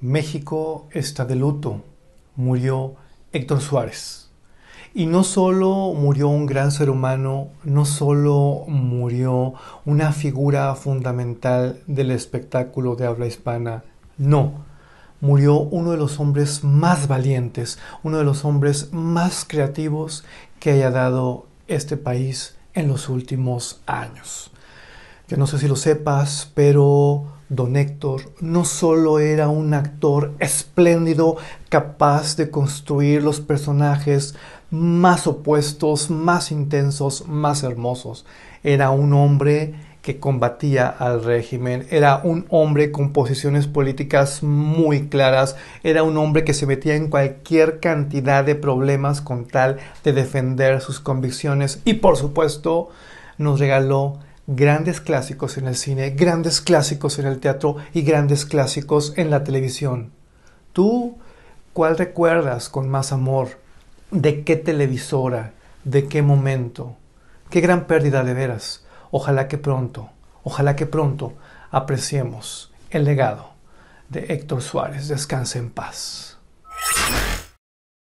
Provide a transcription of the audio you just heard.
México está de luto. Murió Héctor Suárez. Y no solo murió un gran ser humano, no solo murió una figura fundamental del espectáculo de habla hispana, no, murió uno de los hombres más valientes, uno de los hombres más creativos que haya dado este país en los últimos años. Yo no sé si lo sepas, pero Don Héctor no solo era un actor espléndido, capaz de construir los personajes más opuestos, más intensos, más hermosos. Era un hombre que combatía al régimen, era un hombre con posiciones políticas muy claras, era un hombre que se metía en cualquier cantidad de problemas con tal de defender sus convicciones y por supuesto nos regaló grandes clásicos en el cine, grandes clásicos en el teatro y grandes clásicos en la televisión. ¿Tú cuál recuerdas con más amor? ¿De qué televisora? ¿De qué momento? Qué gran pérdida de veras. Ojalá que pronto, ojalá que pronto apreciemos el legado de Héctor Suárez. Descanse en paz.